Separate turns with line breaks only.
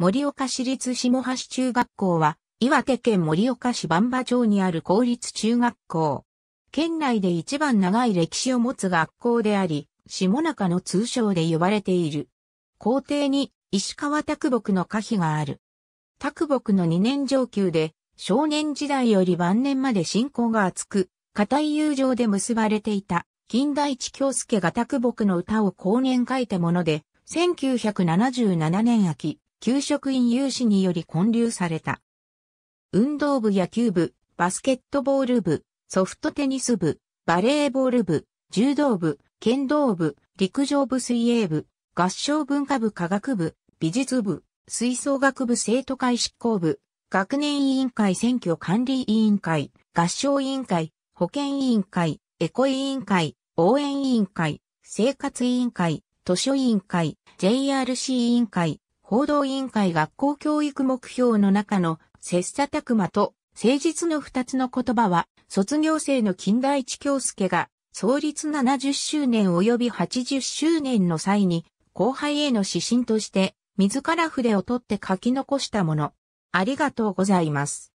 森岡市立下橋中学校は、岩手県森岡市万場町にある公立中学校。県内で一番長い歴史を持つ学校であり、下中の通称で呼ばれている。校庭に石川拓木の歌碑がある。拓木の2年上級で、少年時代より晩年まで信仰が厚く、固い友情で結ばれていた、近代地京介が拓木の歌を後年書いたもので、1977年秋、給食員有志により混流された。運動部野球部、バスケットボール部、ソフトテニス部、バレーボール部、柔道部、剣道部、陸上部水泳部、合唱文化部科学部、美術部、吹奏楽部生徒会執行部、学年委員会選挙管理委員会、合唱委員会、保健委員会、エコ委員会、応援委員会、生活委員会、図書委員会、JRC 委員会、報道委員会学校教育目標の中の切磋琢磨と誠実の二つの言葉は、卒業生の近代一京介が創立70周年及び80周年の際に後輩への指針として自ら筆を取って書き残したもの。ありがとうございます。